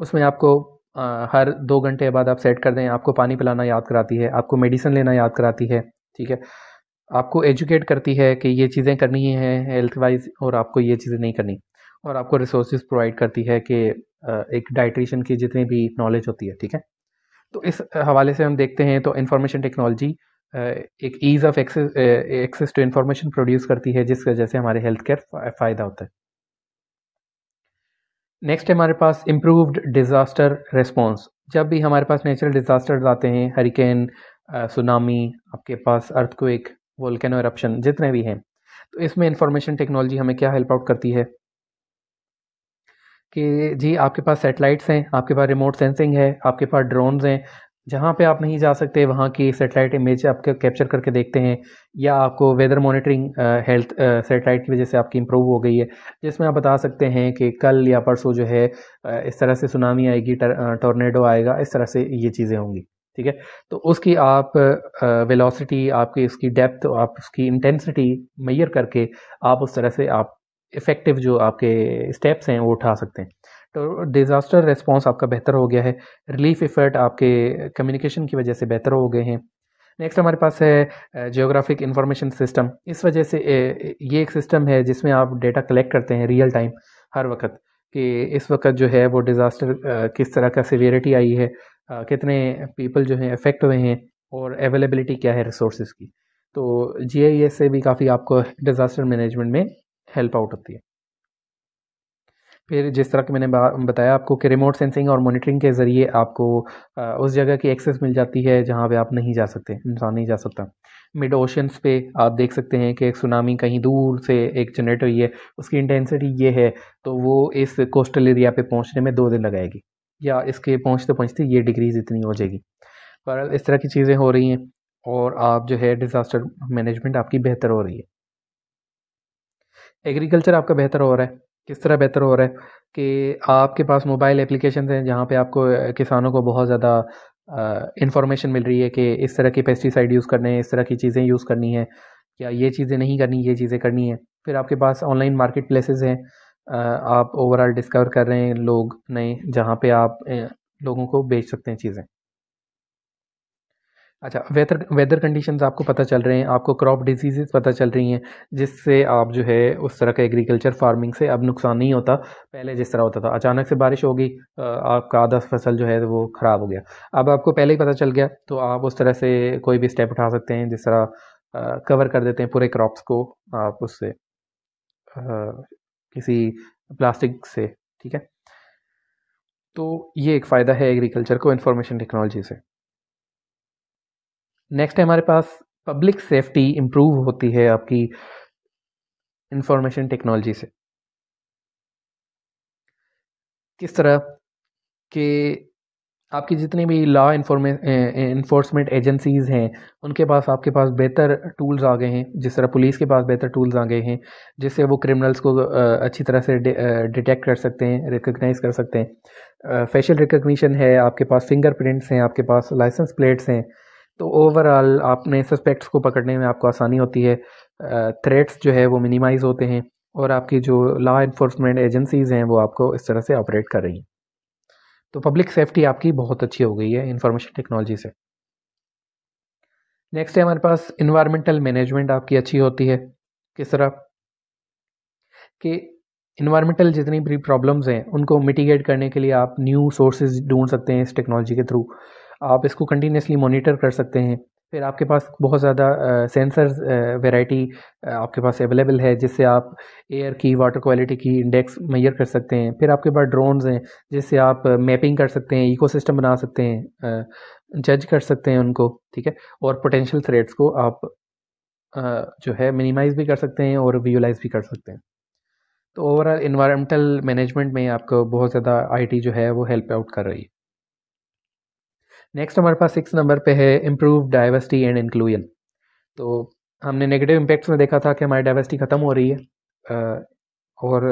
उसमें आपको आ, हर दो घंटे बाद आप सेट कर दें आपको पानी पिलाना याद कराती है आपको मेडिसिन लेना याद कराती है ठीक है आपको एजुकेट करती है कि ये चीज़ें करनी है हेल्थ वाइज और आपको ये चीज़ें नहीं करनी और आपको रिसोर्स प्रोवाइड करती है कि एक डाइट्रिशन की जितनी भी नॉलेज होती है ठीक है तो इस हवाले से हम देखते हैं तो इंफॉर्मेशन टेक्नोलॉजी एक ease of access to information produce करती है जिस वजह से हमारे हेल्थ केयर फ़ायदा होता है नेक्स्ट हमारे पास इम्प्रूव्ड डिज़ास्टर रिस्पॉन्स जब भी हमारे पास नेचुरल डिज़ास्टर्स आते हैं हरिकेन सुनामी आपके पास अर्थ को एक वोल्केनो इरप्शन जितने भी हैं तो इसमें इंफॉर्मेशन टेक्नोलॉजी हमें क्या हेल्प आउट करती है कि जी आपके पास सेटेलाइट्स हैं आपके पास रिमोट सेंसिंग है आपके पास ड्रोन हैं जहाँ पे आप नहीं जा सकते वहाँ की सेटेलाइट इमेज आपके कैप्चर करके देखते हैं या आपको वेदर मॉनिटरिंग हेल्थ सेटेलाइट की वजह से आपकी इम्प्रूव हो गई है जिसमें आप बता सकते हैं कि कल या परसों जो है इस तरह से सुनामी आएगी टोर्नेडो आएगा इस तरह से ये चीज़ें होंगी ठीक है तो उसकी आप वेलोसिटी आपकी उसकी डेप्थ आप उसकी इंटेंसिटी मैयर करके आप उस तरह से आप इफ़ेक्टिव जो आपके स्टेप्स हैं वो उठा सकते हैं तो डिज़ास्टर रेस्पॉन्स आपका बेहतर हो गया है रिलीफ इफ़र्ट आपके कम्युनिकेशन की वजह से बेहतर हो गए हैं नेक्स्ट हमारे पास है जियोग्राफिक इंफॉर्मेशन सिस्टम इस वजह से ये एक सिस्टम है जिसमें आप डेटा कलेक्ट करते हैं रियल टाइम हर वक्त कि इस वक्त जो है वो डिज़ास्टर किस तरह का सीवियरिटी आई है कितने पीपल जो हैं अफेक्ट हुए हैं और अवेलेबिलिटी क्या है रिसोर्स की तो जी से भी काफ़ी आपको डिज़ास्टर मैनेजमेंट में हेल्प आउट होती है फिर जिस तरह के मैंने बताया आपको कि रिमोट सेंसिंग और मॉनिटरिंग के ज़रिए आपको उस जगह की एक्सेस मिल जाती है जहाँ पे आप नहीं जा सकते इंसान नहीं जा सकता मिड ओशंस पे आप देख सकते हैं कि एक सुनामी कहीं दूर से एक जनरेट हुई है उसकी इंटेंसिटी ये है तो वो इस कोस्टल एरिया पे पहुँचने में दो दिन लगाएगी या इसके पहुँचते पहुँचते ये डिग्रीज इतनी हो जाएगी पर इस तरह की चीज़ें हो रही हैं और आप जो है डिज़ास्टर मैनेजमेंट आपकी बेहतर हो रही है एग्रीकल्चर आपका बेहतर हो रहा है किस तरह बेहतर हो रहा है कि आपके पास मोबाइल एप्लीकेशन हैं जहाँ पे आपको किसानों को बहुत ज़्यादा इन्फॉर्मेशन मिल रही है कि इस तरह की पेस्टिसाइड यूज़ करने हैं इस तरह की चीज़ें यूज़ करनी है या ये चीज़ें नहीं करनी ये चीज़ें करनी है फिर आपके पास ऑनलाइन मार्केट प्लेसेस हैं आप ओवरऑल डिस्कवर कर रहे हैं लोग नए जहाँ पे आप लोगों को बेच सकते हैं चीज़ें अच्छा वेदर वेदर कंडीशंस आपको पता चल रहे हैं आपको क्रॉप डिजीज़ पता चल रही हैं जिससे आप जो है उस तरह का एग्रीकल्चर फार्मिंग से अब नुकसान नहीं होता पहले जिस तरह होता था अचानक से बारिश हो गई आपका आधा फसल जो है वो ख़राब हो गया अब आपको पहले ही पता चल गया तो आप उस तरह से कोई भी स्टेप उठा सकते हैं जिस तरह कवर कर देते हैं पूरे क्रॉप्स को आप उससे किसी प्लास्टिक से ठीक है तो ये एक फ़ायदा है एग्रीकल्चर को इंफॉर्मेशन टेक्नोलॉजी से नेक्स्ट है हमारे पास पब्लिक सेफ्टी इम्प्रूव होती है आपकी इंफॉर्मेशन टेक्नोलॉजी से किस तरह के आपकी जितनी भी लॉ इन्फोर्समेंट एजेंसीज़ हैं उनके पास आपके पास बेहतर टूल्स आ गए हैं जिस तरह पुलिस के पास बेहतर टूल्स आ गए हैं जिससे वो क्रिमिनल्स को अच्छी तरह से डिटेक्ट कर सकते हैं रिकग्नाइज कर सकते हैं फेशियल रिकॉग्निशन है आपके पास फिंगरप्रिंट्स हैं आपके पास लाइसेंस प्लेट्स हैं तो ओवरऑल आपने सस्पेक्ट्स को पकड़ने में आपको आसानी होती है थ्रेट्स जो है वो मिनिमाइज होते हैं और आपकी जो लॉ इन्फोर्समेंट एजेंसीज़ हैं वो आपको इस तरह से ऑपरेट कर रही हैं तो पब्लिक सेफ्टी आपकी बहुत अच्छी हो गई है इंफॉर्मेशन टेक्नोलॉजी से नेक्स्ट है हमारे पास इन्वायरमेंटल मैनेजमेंट आपकी अच्छी होती है किस तरह कि इन्वायरमेंटल जितनी भी प्रॉब्लम्स हैं उनको मिटिगेट करने के लिए आप न्यू सोर्सेज ढूंढ सकते हैं इस टेक्नोलॉजी के थ्रू आप इसको कंटिन्यूसली मोनिटर कर सकते हैं फिर आपके पास बहुत ज़्यादा सेंसर्स वेराइटी आपके पास अवेलेबल है जिससे आप एयर की वाटर क्वालिटी की इंडेक्स मैयर कर सकते हैं फिर आपके पास ड्रोन्स हैं जिससे आप मैपिंग कर सकते हैं इकोसिस्टम बना सकते हैं जज कर सकते हैं उनको ठीक है और पोटेंशियल थ्रेड्स को आप जो है मिनिमाइज भी कर सकते हैं और विजुलाइज भी कर सकते हैं तो ओवरऑल इन्वायरमेंटल मैनेजमेंट में आपको बहुत ज़्यादा आईटी जो है वो हेल्प आउट कर रही है नेक्स्ट हमारे पास सिक्स नंबर पे है इम्प्रूव डाइवर्सिटी एंड इंक्लूजन तो हमने नेगेटिव इम्पैक्ट्स में देखा था कि हमारी डाइवर्सिटी ख़त्म हो रही है और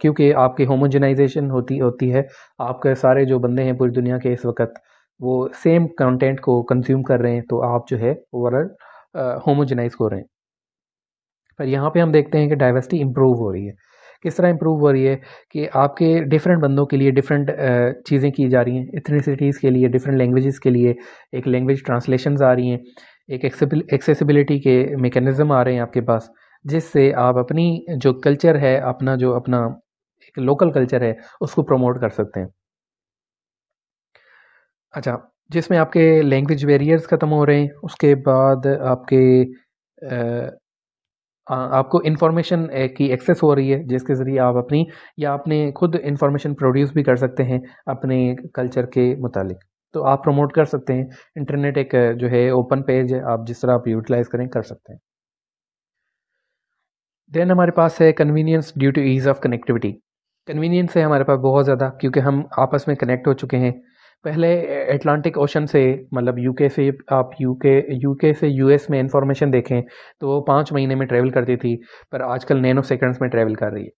क्योंकि आपकी होमोजनाइजेशन होती होती है आपके सारे जो बंदे हैं पूरी दुनिया के इस वक्त वो सेम कंटेंट को कंज्यूम कर रहे हैं तो आप जो है ओवरऑल होमोजनाइज हो रहे हैं पर यहाँ पे हम देखते हैं कि डाइवर्सिटी इम्प्रूव हो रही है किस तरह इम्प्रूव हो रही है कि आपके डिफरेंट बंदों के लिए डिफरेंट चीज़ें की जा रही हैं इथनीसिटीज़ के लिए डिफरेंट लैंग्वेजेस के लिए एक लैंग्वेज ट्रांसलेशन आ रही हैं एक एक्सेसिबिलिटी के मेकनिज़म आ रहे हैं आपके पास जिससे आप अपनी जो कल्चर है अपना जो अपना एक लोकल कल्चर है उसको प्रमोट कर सकते हैं अच्छा जिसमें आपके लैंग्वेज बैरियर्स ख़त्म हो रहे हैं उसके बाद आपके आपको इन्फॉर्मेशन की एक्सेस हो रही है जिसके ज़रिए आप अपनी या अपने खुद इन्फॉर्मेशन प्रोड्यूस भी कर सकते हैं अपने कल्चर के मुतालिक तो आप प्रमोट कर सकते हैं इंटरनेट एक जो है ओपन पेज है आप जिस तरह आप यूटिलाइज करें कर सकते हैं देन हमारे पास है convenience due to ease of connectivity convenience है हमारे पास बहुत ज़्यादा क्योंकि हम आपस में कनेक्ट हो चुके हैं पहले एटलांटिक ओशन से मतलब यूके से आप यूके यूके से यूएस में इंफॉर्मेशन देखें तो वो पाँच महीने में ट्रैवल करती थी पर आजकल नैनो सेकंड्स में ट्रैवल कर रही है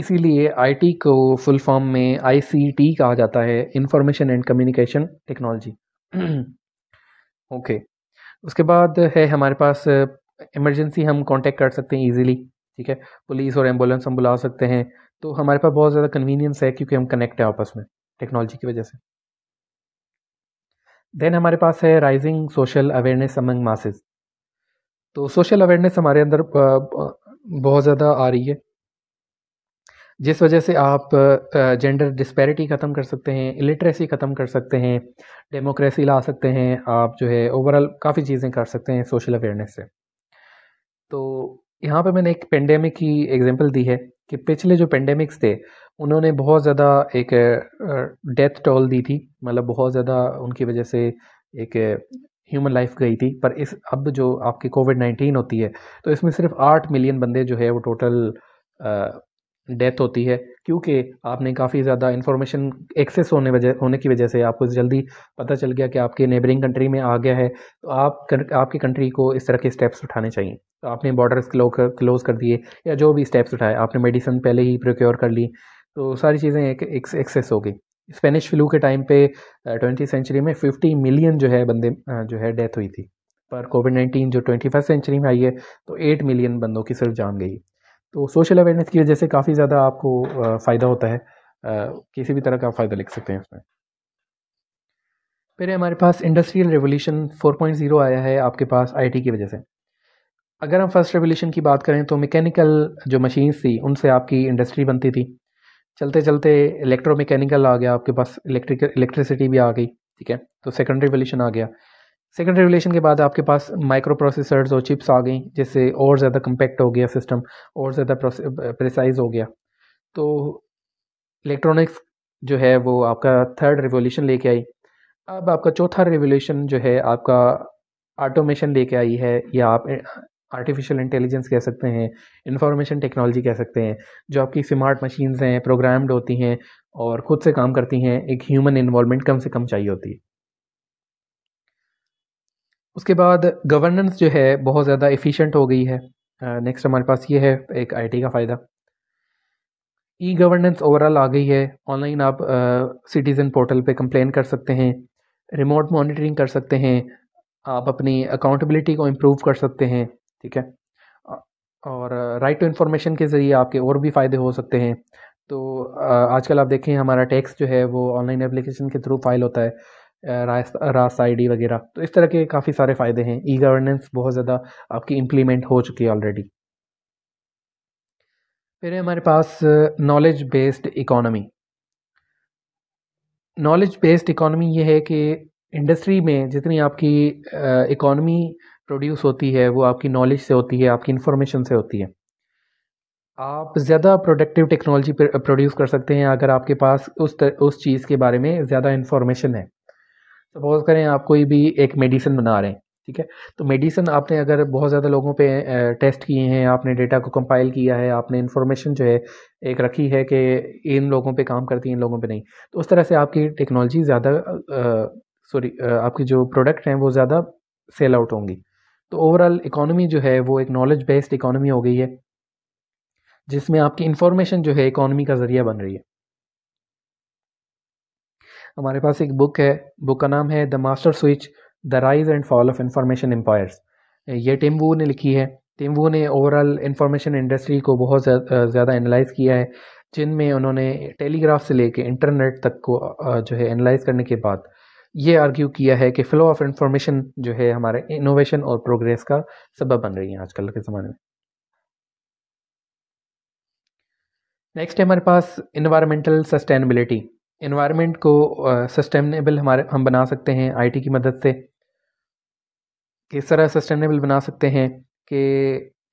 इसीलिए आईटी को फुल फॉर्म में आईसीटी कहा जाता है information and communication technology okay उसके बाद है हमारे पास इमरजेंसी हम कांटेक्ट कर सकते हैं इजीली ठीक है पुलिस और एम्बुलेंस हम बुला सकते हैं तो हमारे पास बहुत ज़्यादा कन्वीनियंस है क्योंकि हम कनेक्ट हैं आपस में टेक्नोलॉजी की वजह से देन हमारे पास है rising social awareness among masses तो सोशल अवेयरनेस हमारे अंदर बहुत ज़्यादा आ रही है जिस वजह से आप जेंडर डिस्पैरिटी ख़त्म कर सकते हैं इलिटरेसी ख़त्म कर सकते हैं डेमोक्रेसी ला सकते हैं आप जो है ओवरऑल काफ़ी चीज़ें कर सकते हैं सोशल अवेयरनेस से तो यहाँ पे मैंने एक पेंडेमिक की एग्जांपल दी है कि पिछले जो पेंडेमिक्स थे उन्होंने बहुत ज़्यादा एक डेथ टोल दी थी मतलब बहुत ज़्यादा उनकी वजह से एक ह्यूमन लाइफ गई थी पर इस अब जो आपकी कोविड नाइन्टीन होती है तो इसमें सिर्फ आठ मिलियन बंदे जो है वो टोटल डेथ होती है क्योंकि आपने काफ़ी ज़्यादा इन्फॉर्मेशन एक्सेस होने वजह होने की वजह से आपको जल्दी पता चल गया कि आपके नेबरिंग कंट्री में आ गया है तो आप आपकी कंट्री को इस तरह के स्टेप्स उठाने चाहिए तो आपने बॉर्डर क्लो कर क्लोज़ कर दिए या जो भी स्टेप्स उठाए आपने मेडिसिन पहले ही प्रोक्योर कर ली तो सारी चीज़ें एक एक्सेस हो गई स्पेनिश फ्लू के टाइम पे ट्वेंटी सेंचुरी में फिफ्टी मिलियन जो है बंदे जो है डेथ हुई थी पर कोविड नाइन्टीन जो ट्वेंटी फर्स्ट सेंचुरी में आई है तो एट मिलियन बंदों की सिर्फ जान गई तो सोशल अवेयरनेस की वजह से काफ़ी ज़्यादा आपको फ़ायदा होता है किसी भी तरह का फ़ायदा लिख सकते हैं उसमें फिर हमारे पास इंडस्ट्रियल रेवोल्यूशन 4.0 आया है आपके पास आईटी की वजह से अगर हम फर्स्ट रेवोल्यूशन की बात करें तो मैकेनिकल जो मशीन्स थी उनसे आपकी इंडस्ट्री बनती थी चलते चलते इलेक्ट्रो मैकेनिकल आ गया आपके पास इलेक्ट्रिक इलेक्ट्रिसिटी भी आ गई ठीक है तो सेकेंड रेवोल्यूशन आ गया सेकेंड रेवोल्यूशन के बाद आपके पास माइक्रो प्रोसेसर्स और चिप्स आ गई जिससे और ज़्यादा कंपैक्ट हो गया सिस्टम और ज़्यादा प्रिसाइज हो गया तो इलेक्ट्रॉनिक्स जो है वो आपका थर्ड रेवोल्यूशन लेके आई अब आपका चौथा रेवोल्यूशन जो है आपका ऑटोमेशन लेके आई है या आप आर्टिफिशियल इंटेलिजेंस कह सकते हैं इंफॉर्मेशन टेक्नोलॉजी कह सकते हैं जो आपकी स्मार्ट मशीन्स हैं प्रोग्राम्ड होती हैं और खुद से काम करती हैं एक ह्यूमन इन्वॉलमेंट कम से कम चाहिए होती है उसके बाद गवर्नेंस जो है बहुत ज़्यादा एफिशिएंट हो गई है नेक्स्ट uh, हमारे पास ये है एक आईटी का फ़ायदा ई गवर्नेंस ओवरऑल आ गई है ऑनलाइन आप सिटीज़न uh, पोर्टल पे कंप्लेन कर सकते हैं रिमोट मॉनिटरिंग कर सकते हैं आप अपनी अकाउंटेबिलिटी को इम्प्रूव कर सकते हैं ठीक है और राइट टू इन्फॉर्मेशन के ज़रिए आपके और भी फ़ायदे हो सकते हैं तो आजकल आप देखें हमारा टैक्स जो है वो ऑनलाइन एप्लीकेशन के थ्रू फाइल होता है रास आई आई वगैरह तो इस तरह के काफ़ी सारे फ़ायदे हैं ई गवर्नेंस बहुत ज़्यादा आपकी इम्प्लीमेंट हो चुकी है ऑलरेडी फिर हमारे पास knowledge based economy knowledge based economy ये है कि इंडस्ट्री में जितनी आपकी इकोनॉमी uh, प्रोड्यूस होती है वो आपकी नॉलेज से होती है आपकी इन्फॉर्मेशन से होती है आप ज़्यादा प्रोडक्टिव टेक्नोलॉजी प्रोड्यूस कर सकते हैं अगर आपके पास उस तर, उस चीज़ के बारे में ज़्यादा इन्फॉर्मेशन है सपोज करें आप कोई भी एक मेडिसिन बना रहे हैं ठीक है तो मेडिसिन आपने अगर बहुत ज़्यादा लोगों पे टेस्ट किए हैं आपने डेटा को कंपाइल किया है आपने इन्फॉर्मेशन जो है एक रखी है कि इन लोगों पे काम करती है इन लोगों पे नहीं तो उस तरह से आपकी टेक्नोलॉजी ज़्यादा सॉरी आपकी जो प्रोडक्ट हैं वो ज़्यादा सेल आउट होंगी तो ओवरऑल इकोनॉमी जो है वो एक नॉलेज बेस्ड इकोनॉमी हो गई है जिसमें आपकी इंफॉर्मेशन जो है इकोनॉमी का ज़रिया बन रही है हमारे पास एक बुक है बुक का नाम है the master switch the rise and fall of information empires ये टेम्बू ने लिखी है टेम्बू ने ओवरऑल इंफॉर्मेशन इंडस्ट्री को बहुत ज़्यादा एनालाइज किया है जिनमें उन्होंने टेलीग्राफ से लेके इंटरनेट तक को जो है एनालाइज करने के बाद ये आर्ग्यू किया है कि फ्लो ऑफ इंफॉर्मेशन जो है हमारे इनोवेशन और प्रोग्रेस का सबब बन रही है आजकल के ज़माने में नेक्स्ट है हमारे पास इन्वायरमेंटल सस्टेनेबिलिटी इन्वायरमेंट को सस्टेनेबल uh, हमारे हम बना सकते हैं आईटी की मदद से किस तरह सस्टेनेबल बना सकते हैं कि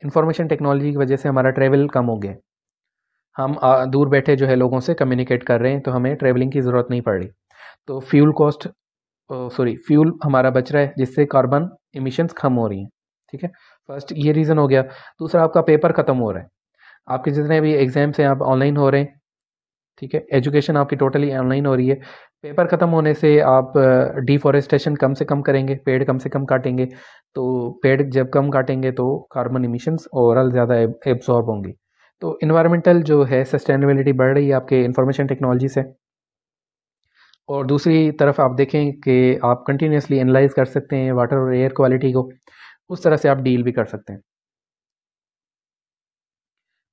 इंफॉर्मेशन टेक्नोलॉजी की वजह से हमारा ट्रैवल कम हो गया हम दूर बैठे जो है लोगों से कम्युनिकेट कर रहे हैं तो हमें ट्रेवलिंग की ज़रूरत नहीं पड़ रही तो फ्यूल कॉस्ट सॉरी फ्यूल हमारा बच रहा है जिससे कार्बन इमिशंस कम हो रही हैं ठीक है फर्स्ट ये रीज़न हो गया दूसरा आपका पेपर ख़त्म हो रहा है आपके जितने भी एग्ज़ाम्स हैं आप ऑनलाइन हो रहे हैं ठीक है एजुकेशन आपकी टोटली ऑनलाइन हो रही है पेपर ख़त्म होने से आप डिफॉरेस्टेशन कम से कम करेंगे पेड़ कम से कम काटेंगे तो पेड़ जब कम काटेंगे तो कार्बन इमिशंस ओवरऑल ज़्यादा एब्जॉर्ब होंगे तो इन्वायरमेंटल जो है सस्टेनेबिलिटी बढ़ रही है आपके इन्फॉर्मेशन टेक्नोलॉजी से और दूसरी तरफ आप देखें कि आप कंटिन्यूसली एनालाइज कर सकते हैं वाटर और एयर क्वालिटी को उस तरह से आप डील भी कर सकते हैं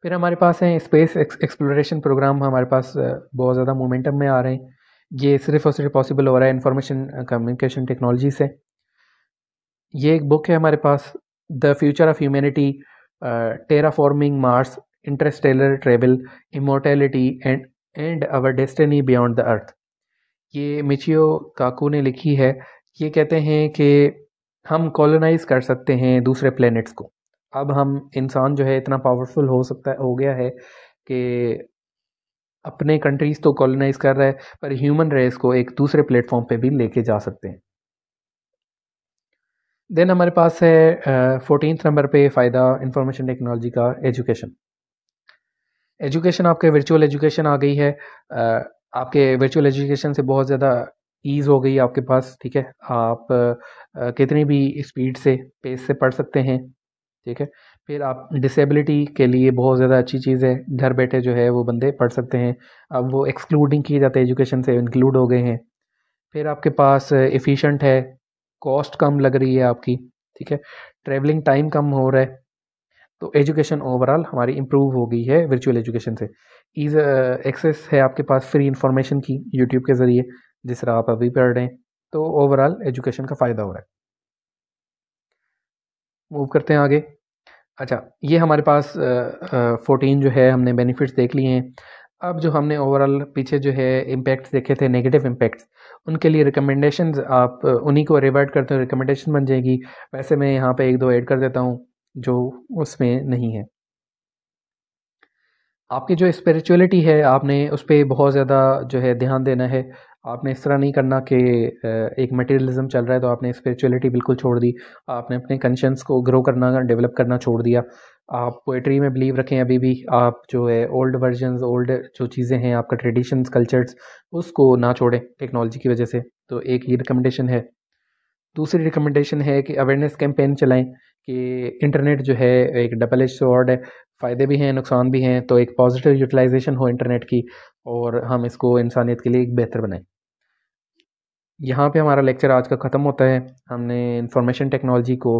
फिर हमारे पास हैं स्पेस एक्सप्लोरेशन प्रोग्राम हमारे पास बहुत ज़्यादा मोमेंटम में आ रहे हैं ये सिर्फ और सिर्फ पॉसिबल हो रहा है इंफॉर्मेशन कम्युनिकेशन टेक्नोलॉजी से ये एक बुक है हमारे पास the future of humanity terraforming Mars interstellar travel immortality and and our destiny beyond the earth ये मिचियो काकू ने लिखी है ये कहते हैं कि हम कॉलोनाइज कर सकते हैं दूसरे प्लैनेट्स को अब हम इंसान जो है इतना पावरफुल हो सकता हो गया है कि अपने कंट्रीज़ तो कॉलोनाइज कर रहा है पर ह्यूमन रेस को एक दूसरे प्लेटफॉर्म पे भी लेके जा सकते हैं देन हमारे पास है फोर्टीन नंबर पे फ़ायदा इंफॉर्मेशन टेक्नोलॉजी का एजुकेशन एजुकेशन आपके वर्चुअल एजुकेशन आ गई है आपके वर्चुअल एजुकेशन से बहुत ज़्यादा ईज़ हो गई आपके पास ठीक है आप आ, कितनी भी स्पीड से पेस से पढ़ सकते हैं ठीक है फिर आप डिसेबिलिटी के लिए बहुत ज़्यादा अच्छी चीज़ है घर बैठे जो है वो बंदे पढ़ सकते हैं अब वो एक्सक्लूडिंग किए जाते हैं एजुकेशन से इंक्लूड हो गए हैं फिर आपके पास एफिशिएंट है कॉस्ट कम लग रही है आपकी ठीक है ट्रैवलिंग टाइम कम हो रहा है तो एजुकेशन ओवरऑल हमारी इम्प्रूव हो गई है वर्चुअल एजुकेशन से ईज एक्सेस uh, है आपके पास फ्री इन्फॉर्मेशन की यूट्यूब के ज़रिए जिस तरह आप अभी पढ़ रहे हैं तो ओवरऑल एजुकेशन का फ़ायदा हो रहा है मूव करते हैं आगे अच्छा ये हमारे पास फोर्टीन जो है हमने बेनिफिट्स देख लिए हैं अब जो हमने ओवरऑल पीछे जो है इम्पैक्ट्स देखे थे नेगेटिव इम्पैक्ट्स उनके लिए रिकमेंडेशन आप उन्हीं को रिवर्ट करते हो रिकमेंडेशन बन जाएगी वैसे मैं यहाँ पे एक दो ऐड कर देता हूँ जो उसमें नहीं है आपकी जो स्पिरिचुअलिटी है आपने उस पर बहुत ज़्यादा जो है ध्यान देना है आपने इस तरह नहीं करना कि एक मटेरियलिज्म चल रहा है तो आपने स्पिरिचुअलिटी बिल्कुल छोड़ दी आपने अपने कंशंस को ग्रो करना डेवलप करना छोड़ दिया आप पोइट्री में बिलीव रखें अभी भी आप जो है ओल्ड वर्जन ओल्ड जो चीज़ें हैं आपका ट्रेडिशंस कल्चर्स उसको ना छोड़ें टेक्नोलॉजी की वजह से तो एक ये रिकमेंडेशन है दूसरी रिकमेंडेशन है कि अवेयरनेस कैंपेन चलाएं कि इंटरनेट जो है एक डबल एच सॉर्ड है फ़ायदे भी हैं नुकसान भी हैं तो एक पॉजिटिव यूटिलाइजेशन हो इंटरनेट की और हम इसको इंसानियत के लिए एक बेहतर बनाएं यहाँ पे हमारा लेक्चर आज का ख़त्म होता है हमने इंफॉर्मेशन टेक्नोलॉजी को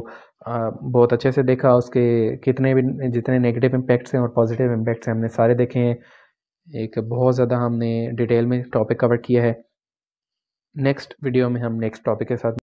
बहुत अच्छे से देखा उसके कितने भी जितने नेगेटिव इम्पैक्ट्स हैं और पॉजिटिव इम्पैक्ट्स हैं हमने सारे देखे हैं एक बहुत ज़्यादा हमने डिटेल में टॉपिक कवर किया है नेक्स्ट वीडियो में हम नेक्स्ट टॉपिक के साथ